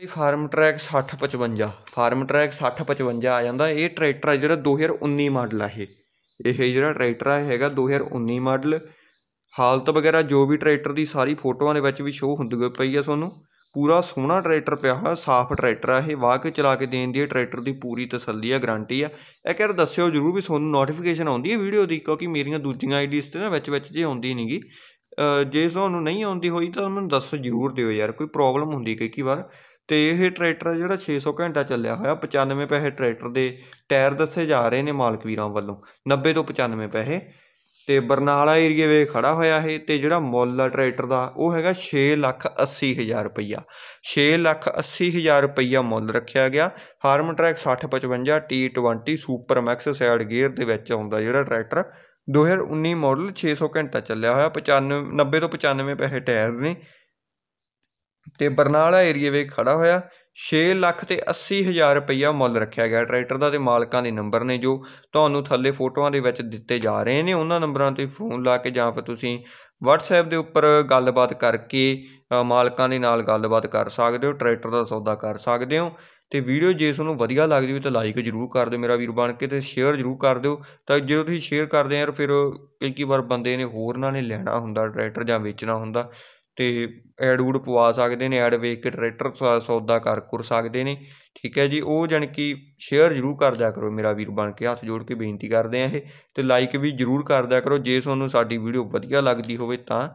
ਲਈ farm Farmtrac 6055 farm Farmtrac 6055 ਆ ਜਾਂਦਾ ਇਹ ਟਰੈਕਟਰ ਹੈ ਜਿਹੜਾ 2019 ਮਾਡਲ ਆ ਇਹ ਇਹ ਜਿਹੜਾ ਟਰੈਕਟਰ ਆ ਹੈਗਾ 2019 ਮਾਡਲ ਹਾਲਤ ਵਗੈਰਾ ਜੋ ਵੀ ਟਰੈਕਟਰ ਦੀ ਸਾਰੀ ਫੋਟੋਆਂ ਦੇ ਵਿੱਚ ਵੀ ਸ਼ੋਅ ਹੁੰਦੀ ਪਈ ਆ ਤੁਹਾਨੂੰ ਪੂਰਾ ਸੋਹਣਾ ਟਰੈਕਟਰ ਪਿਆ ਹੋਇਆ ਸਾਫ਼ ਟਰੈਕਟਰ ਆ ਇਹ ਵਾਹ ਕੇ ਚਲਾ ਕੇ ਦੇਣ ਦੀ ਟਰੈਕਟਰ ਦੀ ਪੂਰੀ ਤਸੱਲੀ ਆ ਗਾਰੰਟੀ ਆ ਇਹ ਕਹਿੰਦਾ ਦੱਸਿਓ ਜਰੂਰ ਵੀ ਤੁਹਾਨੂੰ ਨੋਟੀਫਿਕੇਸ਼ਨ ਆਉਂਦੀ ਹੈ ਵੀਡੀਓ ਦੀ ਕਿਉਂਕਿ ਮੇਰੀਆਂ ਦੂਜੀਆਂ ਆਈਡੀਸ ਤੇ ਨਾ ਵਿੱਚ ਵਿੱਚ ਜੇ ਆਉਂਦੀ ਨਹੀਂਗੀ ਜੇ ਤੁਹਾਨੂੰ ਨਹੀਂ ਆਉਂਦੀ ਹੋਈ ਤਾਂ ਮੈਨੂੰ ਦੱਸੋ ਜਰੂਰ ਦਿਓ ਯਾਰ ਕੋਈ ਪ੍ਰੋਬਲਮ ਹੁੰਦੀ ਕਈ ਵਾਰ ਤੇ ਇਹ ਟਰੈਕਟਰ ਜਿਹੜਾ 600 ਘੰਟਾ ਚੱਲਿਆ ਹੋਇਆ 95 ਪੈਸੇ ਟਰੈਕਟਰ ਦੇ ਟਾਇਰ ਦੱਸੇ ਜਾ ਰਹੇ ਨੇ ਮਾਲਕ ਵੀਰਾਂ ਵੱਲੋਂ 90 ਤੋਂ 95 ਪੈਸੇ ਤੇ ਬਰਨਾਲਾ ਏਰੀਏ ਵੇ ਖੜਾ ਹੋਇਆ ਹੈ ਤੇ ਜਿਹੜਾ ਮੁੱਲ ਆ ਟਰੈਕਟਰ ਦਾ ਉਹ ਹੈਗਾ 6 ਲੱਖ 80 ਹਜ਼ਾਰ ਰੁਪਈਆ 6 ਲੱਖ 80 ਹਜ਼ਾਰ ਰੁਪਈਆ ਮੁੱਲ ਰੱਖਿਆ ਗਿਆ Farmtrac 6055 T20 super max side gear ਦੇ ਵਿੱਚ ਆਉਂਦਾ ਜਿਹੜਾ ਟਰੈਕਟਰ 2019 ਮਾਡਲ 600 ਘੰਟਾ ਚੱਲਿਆ ਹੋਇਆ 95 90 ਤੋਂ 95 ਪੈਸੇ ਟਾਇਰ ਨੇ ਤੇ ਬਰਨਾਲਾ ਏਰੀਏ ਵਿੱਚ ਖੜਾ ਹੋਇਆ 6 ਲੱਖ ਤੇ 80 ਹਜ਼ਾਰ ਰੁਪਈਆ ਮੁੱਲ ਰੱਖਿਆ ਗਿਆ ਟਰੈਕਟਰ ਦਾ ਤੇ ਮਾਲਕਾਂ ਦੇ ਨੰਬਰ ਨੇ ਜੋ ਤੁਹਾਨੂੰ ਥੱਲੇ ਫੋਟੋਆਂ ਦੇ ਵਿੱਚ ਦਿੱਤੇ ਜਾ ਰਹੇ ਨੇ ਉਹਨਾਂ ਨੰਬਰਾਂ 'ਤੇ ਫੋਨ ਲਾ ਕੇ ਜਾਂ ਫਿਰ ਤੁਸੀਂ WhatsApp ਦੇ ਉੱਪਰ ਗੱਲਬਾਤ ਕਰਕੇ ਮਾਲਕਾਂ ਦੇ ਨਾਲ ਗੱਲਬਾਤ ਕਰ ਸਕਦੇ ਹੋ ਟਰੈਕਟਰ ਦਾ ਸੌਦਾ ਕਰ ਸਕਦੇ ਹੋ ਤੇ ਵੀਡੀਓ ਜੇ ਤੁਹਾਨੂੰ ਵਧੀਆ ਲੱਗਦੀ ਹੋਵੇ ਤਾਂ ਲਾਈਕ ਜ਼ਰੂਰ ਕਰ ਦਿਓ ਮੇਰਾ ਵੀਰ ਬਣ ਕੇ ਤੇ ਸ਼ੇਅਰ ਜ਼ਰੂਰ ਕਰ ਦਿਓ ਤਾਂ ਜੇ ਤੁਸੀਂ ਸ਼ੇਅਰ ਕਰਦੇ ਆ ਫਿਰ ਕਿੰਕੀ ਵਾਰ ਬੰਦੇ ਨੇ ਹੋਰ ਨਾਲ ਨੇ ਲੈਣਾ ਹੁੰਦਾ ਟਰੈਕਟਰ ਜਾਂ ਵੇਚਣਾ ਹੁੰਦਾ ਤੇ ਐਡ ਊਡ ਪਵਾ ਸਕਦੇ ਨੇ ਐਡ ਵੇਖ ਕੇ ਟਰੈਕਟਰ ਸੌਦਾ ਕਰ ਕੁਰ ਸਕਦੇ ਨੇ ਠੀਕ ਹੈ ਜੀ ਉਹ ਜਾਣੀ ਕਿ ਸ਼ੇਅਰ ਜ਼ਰੂਰ ਕਰ ਦਿਆ ਕਰੋ ਮੇਰਾ ਵੀਰ ਬਣ ਕੇ ਹੱਥ ਜੋੜ ਕੇ ਬੇਨਤੀ ਕਰਦੇ ਆ ਇਹ ਤੇ ਲਾਈਕ ਵੀ ਜ਼ਰੂਰ ਕਰ ਦਿਆ ਕਰੋ ਜੇ ਤੁਹਾਨੂੰ ਸਾਡੀ ਵੀਡੀਓ ਵਧੀਆ ਲੱਗਦੀ ਹੋਵੇ ਤਾਂ